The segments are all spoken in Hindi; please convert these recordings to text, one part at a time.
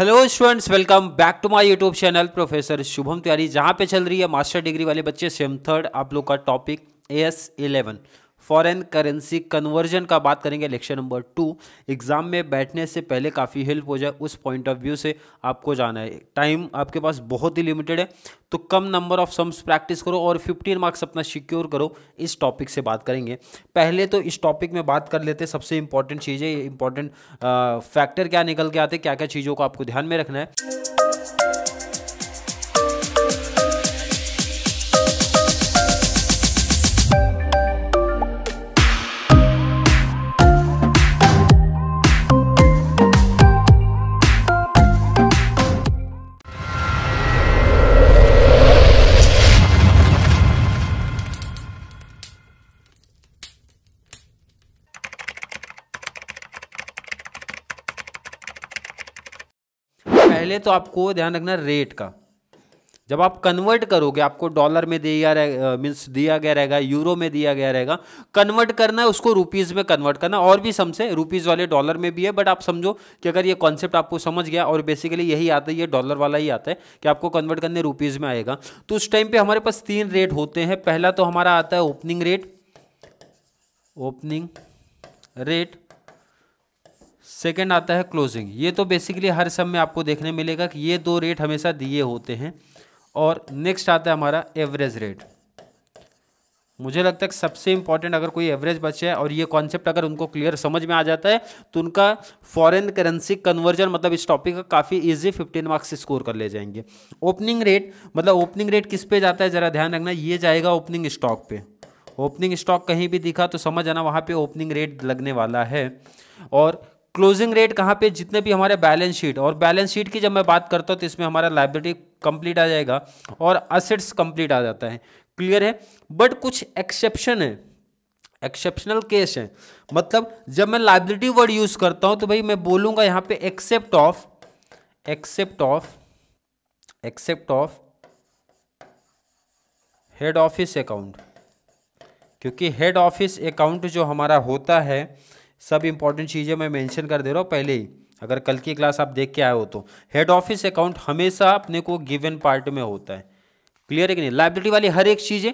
hello students welcome back to my YouTube channel professor Shubham Tiwari जहां पे चल रही है मास्टर डिग्री वाले बच्चे सेम थर्ड आप लोग का topic A S eleven foreign currency conversion का बात करेंगे लेक्चर नंबर टू एग्जाम में बैठने से पहले काफ़ी हेल्प हो जाए उस पॉइंट ऑफ व्यू से आपको जाना है टाइम आपके पास बहुत ही लिमिटेड है तो कम नंबर ऑफ सम्स प्रैक्टिस करो और 15 मार्क्स अपना सिक्योर करो इस टॉपिक से बात करेंगे पहले तो इस टॉपिक में बात कर लेते सबसे इंपॉर्टेंट चीज़ें इंपॉर्टेंट फैक्टर क्या निकल के आते क्या क्या चीज़ों को आपको ध्यान में रखना है तो आपको ध्यान रखना रेट का जब आप कन्वर्ट करोगे आपको डॉलर में दिया मीन्स दिया गया रहेगा यूरो में दिया गया रहेगा कन्वर्ट करना है उसको रुपीज़ में कन्वर्ट करना और भी समझे रुपीज़ वाले डॉलर में भी है बट आप समझो कि अगर ये कॉन्सेप्ट आपको समझ गया और बेसिकली यही आता है ये डॉलर वाला ही आता है कि आपको कन्वर्ट करने रुपीज़ में आएगा तो उस टाइम पर हमारे पास तीन रेट होते हैं पहला तो हमारा आता है opening rate opening rate second आता है क्लोजिंग ये तो बेसिकली हर सब में आपको देखने मिलेगा कि ये दो रेट हमेशा दिए होते हैं और नेक्स्ट आता है हमारा एवरेज रेट मुझे लगता है सबसे इंपॉर्टेंट अगर कोई एवरेज बचे है और ये कॉन्सेप्ट अगर उनको क्लियर समझ में आ जाता है तो उनका फॉरेन करेंसी कन्वर्जन मतलब इस टॉपिक का काफ़ी इजी 15 मार्क्स स्कोर कर ले जाएंगे ओपनिंग रेट मतलब ओपनिंग रेट किस पे जाता है ज़रा ध्यान रखना ये जाएगा ओपनिंग स्टॉक पर ओपनिंग स्टॉक कहीं भी दिखा तो समझ आना वहाँ पर ओपनिंग रेट लगने वाला है और क्लोजिंग रेट कहाँ पे जितने भी हमारे बैलेंस शीट और बैलेंस शीट की जब मैं बात करता हूँ तो इसमें हमारा लाइब्रेरी कंप्लीट आ जाएगा और असेट्स कंप्लीट आ जाता है क्लियर है बट कुछ एक्सेप्शन है एक्सेप्शनल केस है मतलब जब मैं लाइब्रेटी वर्ड यूज करता हूं तो भाई मैं बोलूंगा यहाँ पे except of except of except of head office account क्योंकि हेड ऑफिस अकाउंट जो हमारा होता है सब इंपॉर्टेंट चीज़ें मैं मेंशन कर दे रहा हूँ पहले ही अगर कल की क्लास आप देख के आए हो तो हेड ऑफिस अकाउंट हमेशा अपने को गिवन पार्ट में होता है क्लियर है कि नहीं लाइब्रेटी वाली हर एक चीज़ें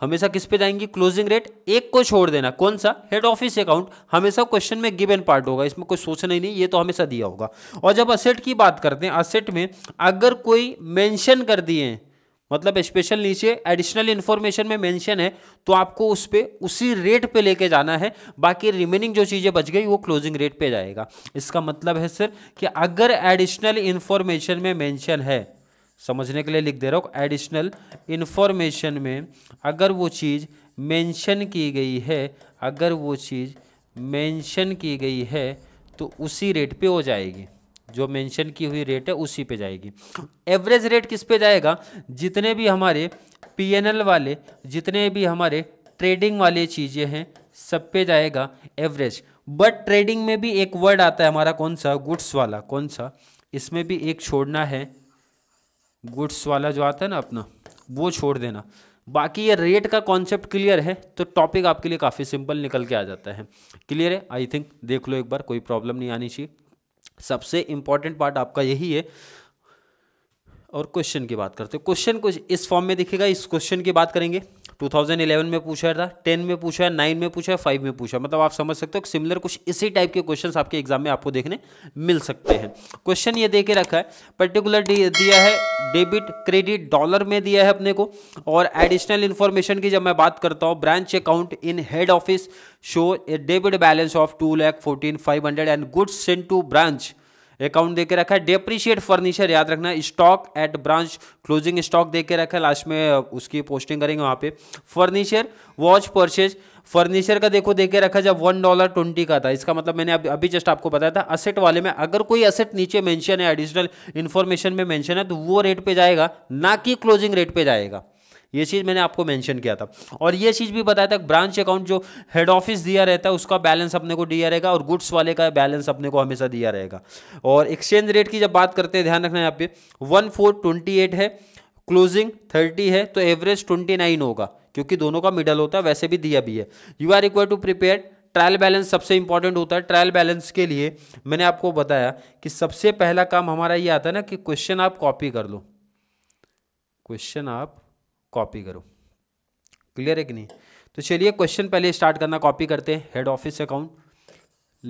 हमेशा किस पे जाएंगी क्लोजिंग रेट एक को छोड़ देना कौन सा हेड ऑफिस अकाउंट हमेशा क्वेश्चन में गिवन पार्ट होगा इसमें कोई सोचना ही नहीं ये तो हमेशा दिया होगा और जब असेट की बात करते हैं असेट में अगर कोई मेंशन कर दिए मतलब स्पेशल नीचे एडिशनल इन्फॉर्मेशन में मेंशन है तो आपको उस पर उसी रेट पे लेके जाना है बाकी रिमेनिंग जो चीज़ें बच गई वो क्लोजिंग रेट पे जाएगा इसका मतलब है सर कि अगर एडिशनल इन्फॉर्मेशन में मेंशन है समझने के लिए लिख दे रहा हूँ एडिशनल इन्फॉर्मेशन में अगर वो चीज़ मैंशन की गई है अगर वो चीज़ मैंशन की गई है तो उसी रेट पर हो जाएगी जो मेंशन की हुई रेट है उसी पे जाएगी एवरेज रेट किस पे जाएगा जितने भी हमारे पीएनएल वाले जितने भी हमारे ट्रेडिंग वाले चीज़ें हैं सब पे जाएगा एवरेज बट ट्रेडिंग में भी एक वर्ड आता है हमारा कौन सा गुड्स वाला कौन सा इसमें भी एक छोड़ना है गुड्स वाला जो आता है ना अपना वो छोड़ देना बाकी ये रेट का कॉन्सेप्ट क्लियर है तो टॉपिक आपके लिए काफ़ी सिंपल निकल के आ जाता है क्लियर है आई थिंक देख लो एक बार कोई प्रॉब्लम नहीं आनी चाहिए सबसे इंपॉर्टेंट पार्ट आपका यही है और क्वेश्चन की बात करते हैं क्वेश्चन कुछ इस फॉर्म में दिखेगा इस क्वेश्चन की बात करेंगे 2011 में पूछा था 10 में पूछा है 9 में पूछा है 5 में पूछा मतलब आप समझ सकते हो सिमिलर कुछ इसी टाइप के क्वेश्चंस आपके एग्जाम में आपको देखने मिल सकते हैं क्वेश्चन ये दे के रखा है पर्टिकुलर दिया है डेबिट क्रेडिट डॉलर में दिया है अपने को और एडिशनल इन्फॉर्मेशन की जब मैं बात करता हूँ branch account in head office show a debit balance of two lakh fourteen five hundred and goods sent to branch account देके के रखा है डेप्रिशिएट फर्नीचर याद रखना stock at branch closing stock दे के रखा है लास्ट में उसकी पोस्टिंग करेंगे वहाँ पे फर्नीचर वॉच परचेज फर्नीचर का देखो देके रखा जब वन डॉलर ट्वेंटी का था इसका मतलब मैंने अभी अभी जस्ट आपको बताया था असेट वाले में अगर कोई असेट नीचे मेंशन है एडिशनल इन्फॉर्मेशन में मेंशन है तो वो रेट पे जाएगा ना कि क्लोजिंग रेट पे जाएगा ये चीज़ मैंने आपको मेंशन किया था और ये चीज़ भी बताया था ब्रांच अकाउंट जो हेड ऑफिस दिया रहता है उसका बैलेंस अपने को दिया रहेगा और गुड्स वाले का बैलेंस अपने को हमेशा दिया रहेगा और एक्सचेंज रेट की जब बात करते हैं ध्यान रखना है यहाँ पे वन फोर ट्वेंटी एट है क्लोजिंग थर्टी है तो एवरेज ट्वेंटी नाइन होगा क्योंकि दोनों का मिडल होता है वैसे भी दिया भी है you are require to prepare trial balance सबसे इंपॉर्टेंट होता है ट्रायल बैलेंस के लिए मैंने आपको बताया कि सबसे पहला काम हमारा ये आता है ना कि क्वेश्चन आप कॉपी कर लो क्वेश्चन आप कॉपी करो क्लियर है कि नहीं तो चलिए क्वेश्चन पहले स्टार्ट करना कॉपी करते हैं हेड ऑफिस अकाउंट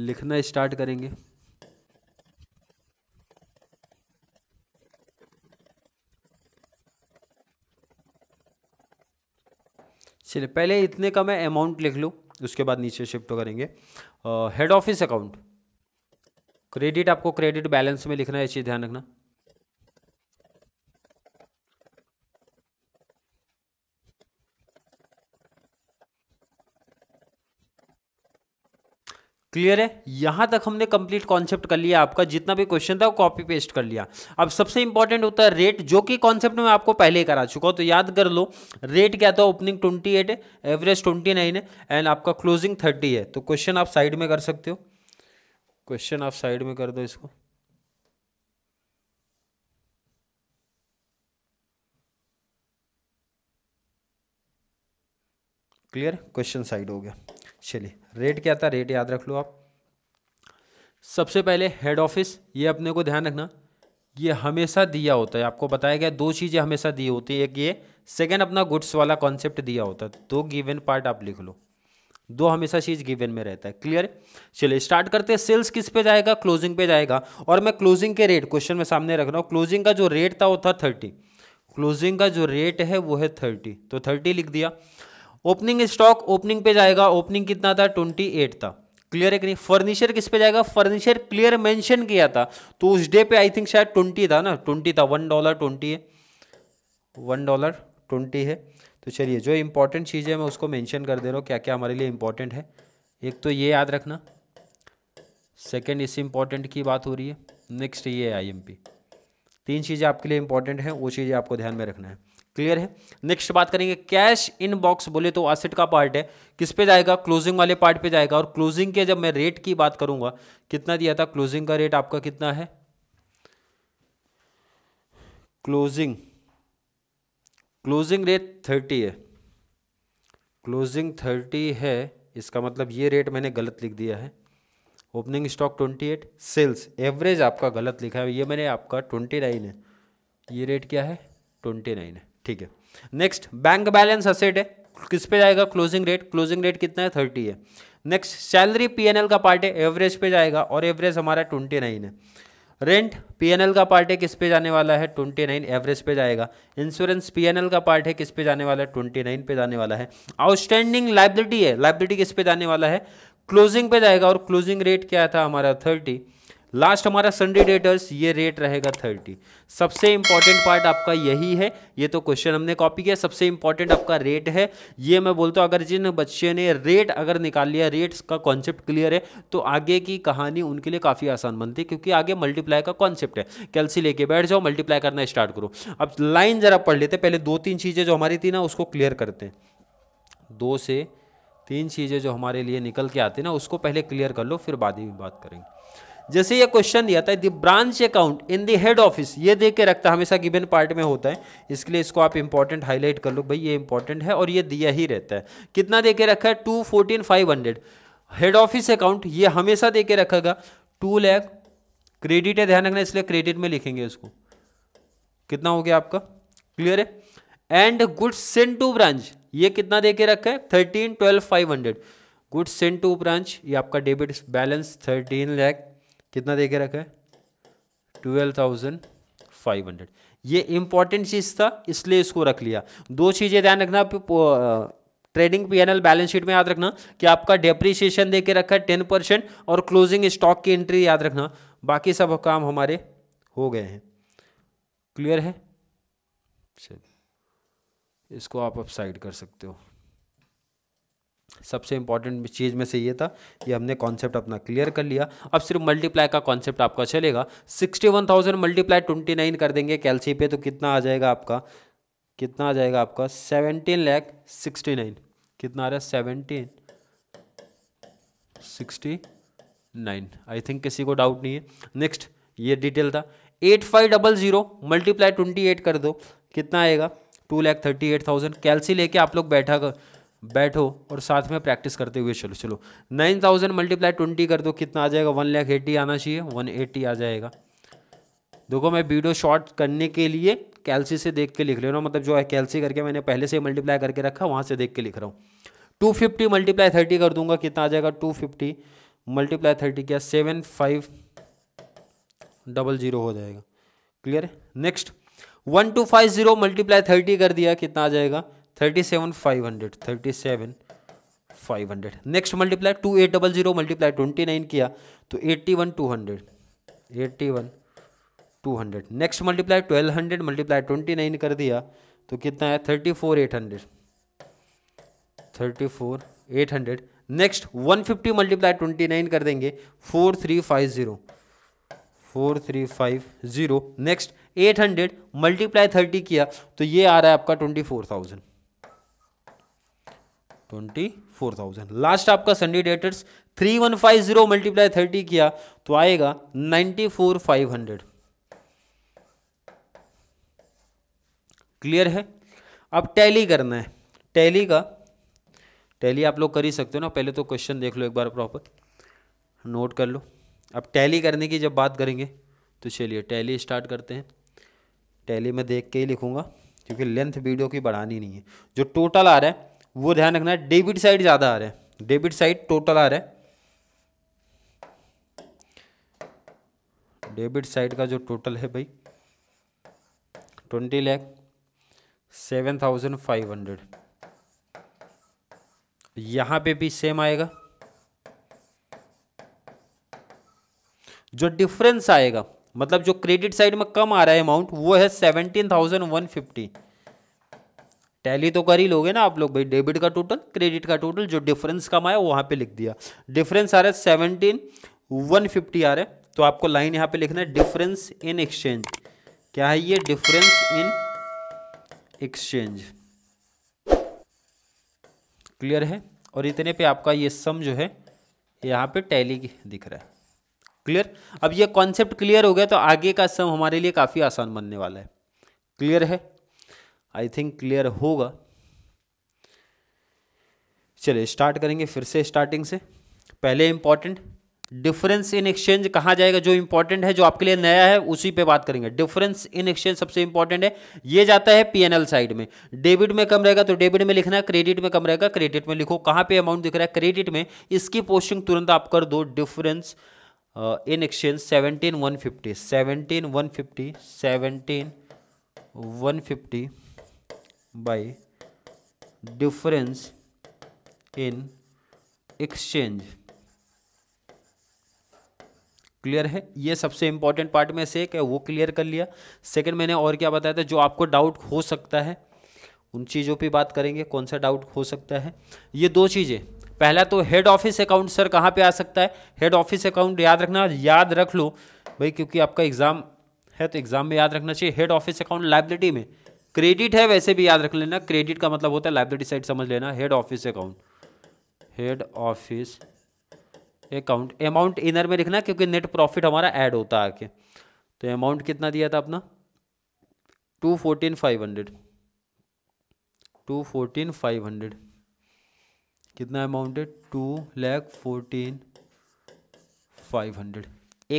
लिखना स्टार्ट करेंगे चलिए पहले इतने का मैं अमाउंट लिख लूँ उसके बाद नीचे शिफ्ट तो करेंगे हेड ऑफिस अकाउंट क्रेडिट आपको क्रेडिट बैलेंस में लिखना है चीज़ ध्यान रखना क्लियर है यहां तक हमने कंप्लीट कॉन्सेप्ट कर लिया आपका जितना भी क्वेश्चन था वो कॉपी पेस्ट कर लिया अब सबसे इंपॉर्टेंट होता है रेट जो कि कॉन्सेप्ट में आपको पहले करा चुका हूं तो याद कर लो रेट क्या था ओपनिंग ट्वेंटी एट है एवरेज ट्वेंटी नाइन है एंड आपका क्लोजिंग थर्टी है तो क्वेश्चन आप साइड में कर सकते हो क्वेश्चन आप साइड में कर दो इसको क्लियर क्वेश्चन साइड हो गया चलिए रेट क्या था रेट याद रख लो आप सबसे पहले हेड ऑफिस ये अपने को ध्यान रखना ये हमेशा दिया होता है आपको बताया गया दो चीज़ें हमेशा दी होती है एक ये सेकेंड अपना गुड्स वाला कॉन्सेप्ट दिया होता है दो गिवन पार्ट आप लिख लो दो हमेशा चीज़ गिवन में रहता है क्लियर चलिए स्टार्ट करते हैं सेल्स किस पे जाएगा क्लोजिंग पे जाएगा और मैं क्लोजिंग के रेट क्वेश्चन में सामने रख रहा हूँ क्लोजिंग का जो रेट था वो था थर्टी क्लोजिंग का जो रेट है वो है थर्टी तो थर्टी लिख दिया ओपनिंग स्टॉक ओपनिंग पे जाएगा ओपनिंग कितना था ट्वेंटी एट था क्लियर है कि नहीं फर्नीचर किस पे जाएगा फर्नीचर क्लियर मेंशन किया था तो उस डे पे आई थिंक शायद ट्वेंटी था ना ट्वेंटी था वन डॉलर ट्वेंटी है वन डॉलर ट्वेंटी है तो चलिए जो इंपॉर्टेंट चीज़ है मैं उसको मेंशन कर दे रहा हूँ क्या क्या हमारे लिए इंपॉर्टेंट है एक तो ये याद रखना सेकेंड इससे इंपॉर्टेंट की बात हो रही है नेक्स्ट ये है आई तीन चीज़ें आपके लिए इंपॉर्टेंट हैं वो चीज़ें आपको ध्यान में रखना है क्लियर है नेक्स्ट बात करेंगे कैश इन बॉक्स बोले तो एसेट का पार्ट है किस पे जाएगा क्लोजिंग वाले पार्ट पे जाएगा और क्लोजिंग के जब मैं रेट की बात करूंगा कितना दिया था क्लोजिंग का रेट आपका कितना है क्लोजिंग क्लोजिंग रेट थर्टी है क्लोजिंग थर्टी है इसका मतलब ये रेट मैंने गलत लिख दिया है opening stock twenty eight sales average आपका गलत लिखा है ये मैंने आपका ट्वेंटी नाइन है ये रेट क्या है ट्वेंटी नाइन है ठीक है नेक्स्ट बैंक बैलेंस असेट है किस पे जाएगा क्लोजिंग रेट क्लोजिंग रेट कितना है थर्टी है नेक्स्ट सैलरी पीएनएल का पार्ट है एवरेज पे जाएगा और एवरेज हमारा ट्वेंटी नाइन है रेंट पीएनएल का पार्ट है किस पे जाने वाला है ट्वेंटी नाइन एवरेज पे जाएगा इंश्योरेंस पीएनएल का पार्ट है किस पे जाने वाला है ट्वेंटी नाइन पे जाने वाला है आउटस्टैंडिंग लाइबिलिटी है लाइबिलिटी किस पे जाने वाला है क्लोजिंग पे जाएगा और क्लोजिंग रेट क्या था हमारा थर्टी लास्ट हमारा संडे डेटर्स ये रेट रहेगा थर्टी सबसे इंपॉर्टेंट पार्ट आपका यही है ये तो क्वेश्चन हमने कॉपी किया सबसे इंपॉर्टेंट आपका रेट है ये मैं बोलता हूँ अगर जिन बच्चे ने रेट अगर निकाल लिया रेट्स का कॉन्सेप्ट क्लियर है तो आगे की कहानी उनके लिए काफ़ी आसान बनती है क्योंकि आगे मल्टीप्लाई का कॉन्सेप्ट है कैलसी लेके बैठ जाओ मल्टीप्लाई करना स्टार्ट करो अब लाइन ज़रा पढ़ लेते पहले दो तीन चीज़ें जो हमारी थी ना उसको क्लियर करते हैं दो से तीन चीज़ें जो हमारे लिए निकल के आती ना उसको पहले क्लियर कर लो फिर बाद में बात करेंगे जैसे ये क्वेश्चन दिया था the branch account in the head office ये दे के रखता है हमेशा गिवन पार्ट में होता है इसके लिए इसको आप इंपॉर्टेंट हाईलाइट कर लो भाई ये इंपॉर्टेंट है और ये दिया ही रहता है कितना दे के रखा है two fourteen five hundred head office account ये हमेशा दे के रखेगा टू लैख क्रेडिट है ध्यान रखना इसलिए क्रेडिट में लिखेंगे इसको कितना हो गया आपका क्लियर है and goods sent to branch ये कितना दे के रखा है thirteen twelve five hundred goods sent to branch ये आपका डेबिट बैलेंस थर्टीन लैख कितना दे के रखा है ट्वेल्व थाउजेंड फाइव हंड्रेड ये इंपॉर्टेंट चीज़ था इसलिए इसको रख लिया दो चीज़ें ध्यान रखना ट्रेडिंग पीएनएल बैलेंस शीट में याद रखना कि आपका डेप्रिसिएशन दे के रखा है टेन परसेंट और क्लोजिंग स्टॉक की एंट्री याद रखना बाकी सब काम हमारे हो गए हैं क्लियर है चलिए इसको आप अपसाइड कर सकते हो सबसे इंपॉर्टेंट चीज़ में से ये था ये हमने कॉन्सेप्ट अपना क्लियर कर लिया अब सिर्फ मल्टीप्लाई का कॉन्सेप्ट आपका चलेगा sixty one thousand multiply twenty nine कर देंगे कैलसी पे तो कितना आ जाएगा आपका कितना आ जाएगा आपका सेवनटीन लैख सिक्सटी नाइन कितना आ रहा है seventeen sixty nine I think किसी को डाउट नहीं है नेक्स्ट ये डिटेल था eight five double zero multiply twenty eight कर दो कितना आएगा two lakh thirty eight thousand कैलसी लेके आप लोग बैठा कर बैठो और साथ में प्रैक्टिस करते हुए चलो चलो नाइन थाउजेंड मल्टीप्लाई ट्वेंटी कर दो कितना आ जाएगा वन लैख एट्टी आना चाहिए वन एट्टी आ जाएगा देखो मैं वीडियो शॉर्ट करने के लिए कैलसी से देख के लिख ले रहा हूँ मतलब जो है कैलसी करके मैंने पहले से मल्टीप्लाई करके रखा वहाँ से देख के लिख रहा हूँ टू फिफ्टी मल्टीप्लाई थर्टी कर दूंगा कितना आ जाएगा टू फिफ्टी मल्टीप्लाई थर्टी क्या सेवन फाइव डबल जीरो हो जाएगा क्लियर है next one two five zero multiply thirty कर दिया कितना आ जाएगा thirty seven five hundred thirty seven five hundred next multiply two eight double zero multiply twenty nine किया तो eighty one two hundred eighty one two hundred next multiply twelve hundred multiply twenty nine कर दिया तो कितना है thirty four eight hundred thirty four eight hundred next one fifty multiply twenty nine कर देंगे four three five zero four three five zero next eight hundred multiply thirty किया तो ये आ रहा है आपका twenty four thousand twenty four thousand last आपका sundry debtors three one five zero multiply thirty किया तो आएगा ninety four five hundred clear है अब टैली करना है टैली का टैली आप लोग कर ही सकते हो ना पहले तो क्वेश्चन देख लो एक बार प्रॉपर नोट कर लो अब टैली करने की जब बात करेंगे तो चलिए टैली स्टार्ट करते हैं टैली में देख के ही लिखूंगा क्योंकि लेंथ वीडियो की बढ़ानी नहीं है जो टोटल आ रहा है वो ध्यान रखना है डेबिट साइड ज़्यादा आ रहा है डेबिट साइड टोटल आ रहा है डेबिट साइड का जो टोटल है भाई twenty lakh seven thousand five hundred यहां पे भी सेम आएगा जो डिफरेंस आएगा मतलब जो क्रेडिट साइड में कम आ रहा है अमाउंट वो है seventeen thousand one fifty tally तो कर ही लोगे ना आप लोग भाई डेबिट का टोटल क्रेडिट का टोटल जो डिफरेंस कम आया वहाँ पे लिख दिया डिफरेंस आ रहा है सेवनटीन वन फिफ्टी आ रहा है तो आपको लाइन यहाँ पे लिखना है डिफरेंस इन एक्सचेंज क्या है ये डिफरेंस इन एक्सचेंज क्लियर है और इतने पे आपका ये सम जो है यहाँ पे टैली दिख रहा है क्लियर अब ये कॉन्सेप्ट क्लियर हो गया तो आगे का सम हमारे लिए काफ़ी आसान बनने वाला है क्लियर है आई थिंक क्लियर होगा चलिए स्टार्ट करेंगे फिर से स्टार्टिंग से पहले इंपॉर्टेंट डिफरेंस इन एक्सचेंज कहा जाएगा जो इंपॉर्टेंट है जो आपके लिए नया है उसी पे बात करेंगे डिफरेंस इन एक्सचेंज सबसे इंपॉर्टेंट है ये जाता है पीएनएल साइड में डेबिट में कम रहेगा तो डेबिट में लिखना है क्रेडिट में कम रहेगा क्रेडिट में लिखो कहाँ पे अमाउंट दिख रहा है क्रेडिट में इसकी पोस्टिंग तुरंत आप कर दो difference in exchange seventeen one fifty seventeen one fifty seventeen one fifty by difference in exchange clear है ये सबसे इंपॉर्टेंट पार्ट में से एक है वो क्लियर कर लिया सेकंड मैंने और क्या बताया था जो आपको डाउट हो सकता है उन चीज़ों पे बात करेंगे कौन सा डाउट हो सकता है ये दो चीज़ें पहला तो हेड ऑफिस अकाउंट सर कहाँ पे आ सकता है हेड ऑफिस अकाउंट याद रखना याद रख लो भाई क्योंकि आपका एग्ज़ाम है तो एग्ज़ाम में याद रखना चाहिए हेड ऑफिस अकाउंट लाइब्रेटी में क्रेडिट है वैसे भी याद रख लेना क्रेडिट का मतलब होता है लाइब्रेरी साइड समझ लेना head office account head office account amount inner में लिखना क्योंकि नेट प्रॉफिट हमारा ऐड होता है आके तो अमाउंट कितना दिया था अपना two fourteen five hundred two fourteen five hundred कितना अमाउंट है two lakh fourteen five hundred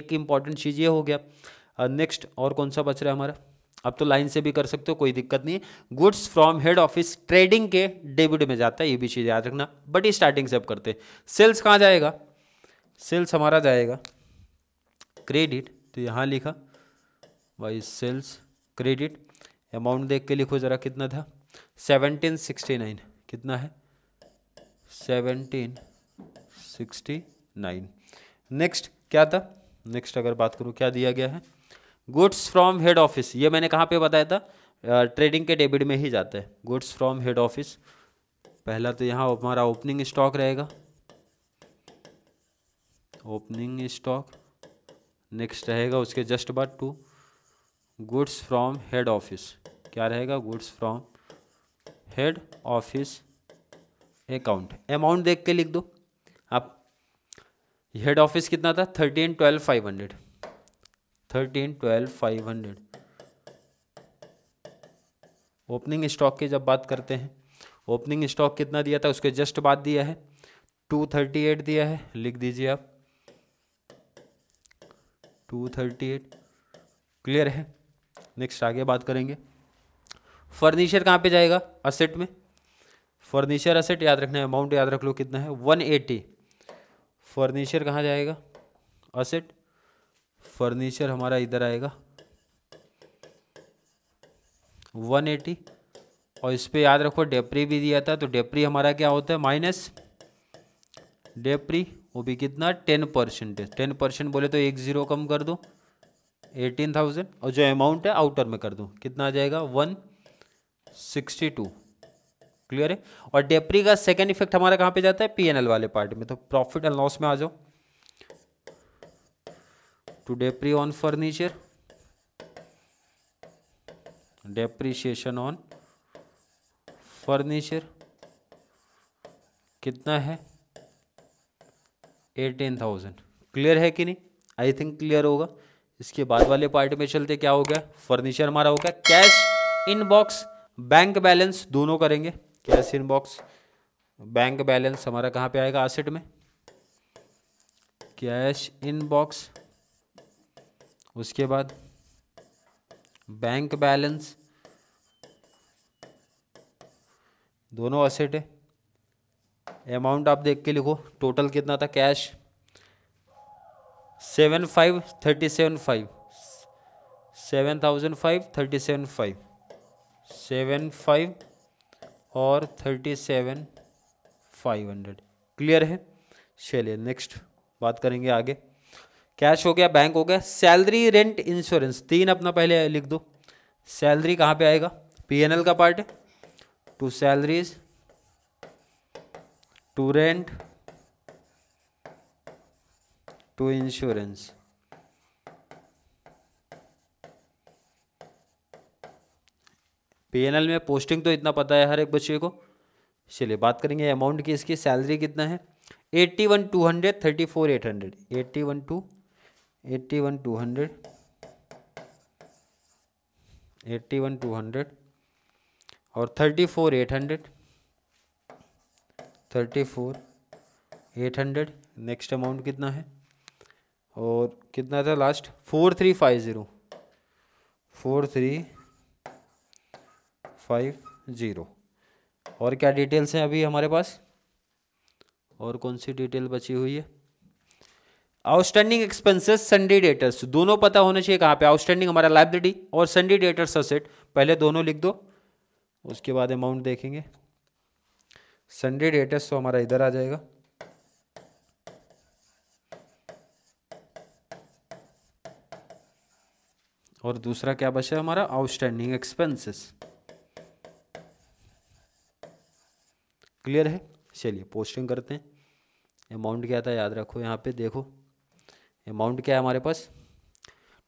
एक इंपॉर्टेंट चीज़ ये हो गया नेक्स्ट और कौन सा बच रहा है हमारा आप तो लाइन से भी कर सकते हो कोई दिक्कत नहीं goods from head office trading के डेबिट में जाता है ये भी चीज़ याद रखना बट ये स्टार्टिंग से अब करते सेल्स कहाँ जाएगा सेल्स हमारा जाएगा क्रेडिट तो यहाँ लिखा वाई सेल्स क्रेडिट अमाउंट देख के लिखो ज़रा कितना था सेवनटीन सिक्सटी नाइन कितना है सेवनटीन सिक्सटी नाइन नेक्स्ट क्या था नेक्स्ट अगर बात करूँ क्या दिया गया है गुड्स फ्रॉम हेड ऑफिस ये मैंने कहाँ पे बताया था ट्रेडिंग के डेबिट में ही जाता है गुड्स फ्रॉम हेड ऑफिस पहला तो यहाँ हमारा ओपनिंग स्टॉक रहेगा ओपनिंग स्टॉक नेक्स्ट रहेगा उसके जस्ट बाद to goods from head office क्या रहेगा goods from head office account amount देख के लिख दो आप हेड ऑफिस कितना था thirteen twelve five hundred thirteen twelve five hundred opening stock की जब बात करते हैं ओपनिंग स्टॉक कितना दिया था उसके जस्ट बाद दिया है टू थर्टी एट दिया है लिख दीजिए आप टू थर्टी एट क्लियर है नेक्स्ट आगे बात करेंगे फर्नीचर कहाँ पे जाएगा असेट में फर्नीचर असेट याद रखना है अमाउंट याद रख लो कितना है वन एटी फर्नीचर कहाँ जाएगा असेट फर्नीचर हमारा इधर आएगा 180 और इस पर याद रखो डेपरी भी दिया था तो डेपरी हमारा क्या होता है माइनस डेपरी वो भी कितना टेन परसेंटेज टेन परसेंट बोले तो एक ज़ीरो कम कर दो एटीन थाउजेंड और जो अमाउंट है आउटर में कर दो कितना आ जाएगा वन सिक्सटी टू क्लियर है और डेपरी का सेकेंड इफेक्ट हमारा कहाँ पे जाता है पीएनएल वाले पार्ट में तो प्रॉफिट एंड लॉस में आ जाओ डेप्री on furniture depreciation on furniture कितना है एटीन थाउजेंड क्लियर है कि नहीं आई थिंक क्लियर होगा इसके बाद वाले पार्ट में चलते क्या हो गया फर्नीचर हमारा हो गया कैश इनबॉक्स बैंक बैलेंस दोनों करेंगे कैश इनबॉक्स बैंक बैलेंस हमारा कहाँ पे आएगा आसेट में कैश इनबॉक्स उसके बाद बैंक बैलेंस दोनों असेट है अमाउंट आप देख के लिखो टोटल कितना था cash seven five thirty seven five seven thousand five thirty seven five seven five और thirty seven five hundred clear है चलिए नेक्स्ट बात करेंगे आगे कैश हो गया बैंक हो गया सैलरी रेंट इंश्योरेंस तीन अपना पहले लिख दो सैलरी कहाँ पे आएगा पीएनएल का पार्ट है to salaries to rent to insurance PNL में पोस्टिंग तो इतना पता है हर एक बच्चे को चलिए बात करेंगे अमाउंट की इसकी सैलरी कितना है eighty one two hundred thirty four eight hundred eighty one two eighty one two hundred eighty one two hundred और thirty four eight hundred thirty four eight hundred next amount कितना है और कितना था last four three five zero four three five zero और क्या डिटेल्स हैं अभी हमारे पास और कौन सी डिटेल बची हुई है आउटस्टैंडिंग एक्सपेंसेस संडे डेटर्स दोनों पता होने चाहिए कहाँ पे आउटस्टैंडिंग हमारा लाइब्रेरी और संडे डेटर्स असेट पहले दोनों लिख दो उसके बाद अमाउंट देखेंगे संडे डेटर्स तो हमारा इधर आ जाएगा और दूसरा क्या बचा हमारा आउटस्टैंडिंग एक्सपेंसेस क्लियर है चलिए पोस्टिंग करते हैं अमाउंट क्या था याद रखो यहाँ पे देखो अमाउंट क्या है हमारे पास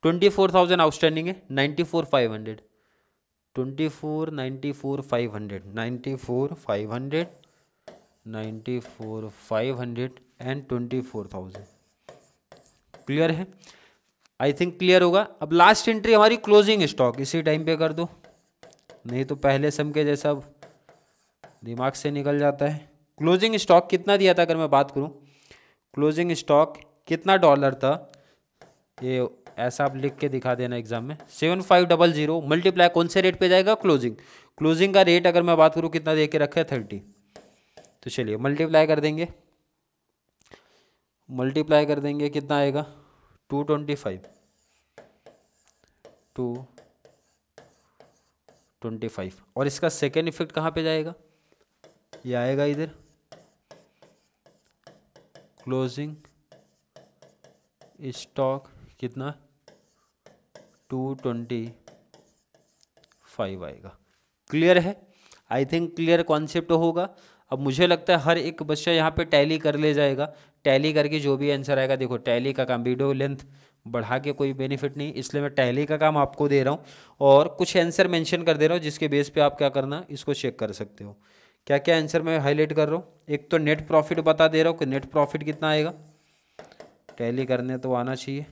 ट्वेंटी फोर थाउजेंड आउटस्टैंडिंग है ninety four five hundred twenty four ninety four five hundred ninety four five hundred ninety four five hundred and twenty four thousand clear है आई थिंक क्लियर होगा अब लास्ट एंट्री हमारी क्लोजिंग स्टॉक इसी टाइम पे कर दो नहीं तो पहले सम के जैसा दिमाग से निकल जाता है क्लोजिंग स्टॉक कितना दिया था अगर मैं बात करूँ क्लोजिंग स्टॉक कितना डॉलर था ये ऐसा आप लिख के दिखा देना एग्जाम में seven five double zero multiply कौन से रेट पे जाएगा क्लोजिंग क्लोजिंग का रेट अगर मैं बात करूँ कितना दे के रखा है थर्टी तो चलिए मल्टीप्लाई कर देंगे मल्टीप्लाई कर देंगे कितना आएगा two twenty five two twenty five और इसका सेकेंड इफेक्ट कहाँ पे जाएगा ये आएगा इधर क्लोजिंग स्टॉक कितना टू ट्वेंटी फाइव आएगा क्लियर है आई थिंक क्लियर कॉन्सेप्ट होगा अब मुझे लगता है हर एक बच्चा यहाँ पे टैली कर ले जाएगा टैली करके जो भी आंसर आएगा देखो टैली का काम वीडियो लेंथ बढ़ा के कोई बेनिफिट नहीं इसलिए मैं टैली का काम आपको दे रहा हूँ और कुछ आंसर मेंशन कर दे रहा हूँ जिसके बेस पे आप क्या करना इसको चेक कर सकते हो क्या क्या आंसर मैं हाईलाइट कर रहा हूँ एक तो नेट प्रॉफिट बता दे रहा हूँ कि नेट प्रॉफिट कितना आएगा टैली करने तो आना चाहिए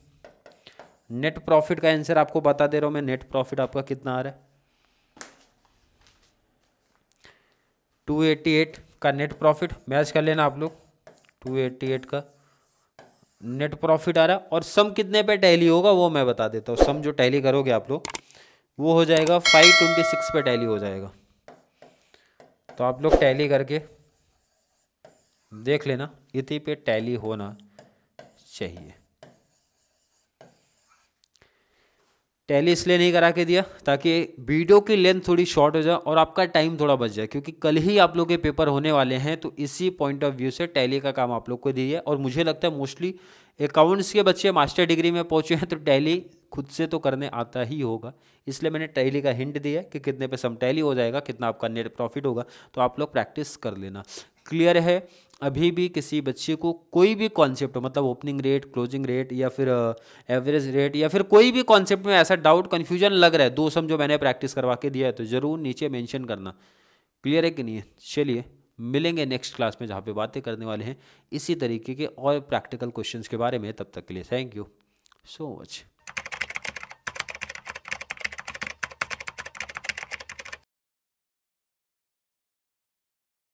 नेट प्रॉफिट का आंसर आपको बता दे रहा हूँ मैं नेट प्रॉफिट आपका कितना आ रहा है टू एट्टी एट का नेट प्रॉफिट मैच कर लेना आप लोग टू एट्टी एट का नेट प्रॉफिट आ रहा है और सम कितने पे टैली होगा वो मैं बता देता हूँ सम जो टैली करोगे आप लोग वो हो जाएगा फाइव ट्वेंटी सिक्स पे टैली हो जाएगा तो आप लोग टैली करके देख लेना इतनी पे टैली होना चाहिए टैली इसलिए नहीं करा के दिया ताकि वीडियो की लेंथ थोड़ी शॉर्ट हो जाए और आपका टाइम थोड़ा बच जाए क्योंकि कल ही आप लोग के पेपर होने वाले हैं तो इसी पॉइंट ऑफ व्यू से टैली का काम आप लोग को दिया और मुझे लगता है मोस्टली अकाउंट्स के बच्चे मास्टर डिग्री में पहुंचे हैं तो टैली खुद से तो करने आता ही होगा इसलिए मैंने टैली का हिंट दिया कि कितने पे सम टैली हो जाएगा कितना आपका नेट प्रॉफिट होगा तो आप लोग प्रैक्टिस कर लेना क्लियर है अभी भी किसी बच्चे को कोई भी कॉन्सेप्ट मतलब ओपनिंग रेट क्लोजिंग रेट या फिर एवरेज uh, रेट या फिर कोई भी कॉन्सेप्ट में ऐसा डाउट कन्फ्यूजन लग रहा है दो सम जो मैंने प्रैक्टिस करवा के दिया है तो ज़रूर नीचे मेंशन करना क्लियर है कि नहीं है चलिए मिलेंगे नेक्स्ट क्लास में जहाँ पे बातें करने वाले हैं इसी तरीके के और प्रैक्टिकल क्वेश्चन के बारे में तब तक के लिए थैंक यू सो मच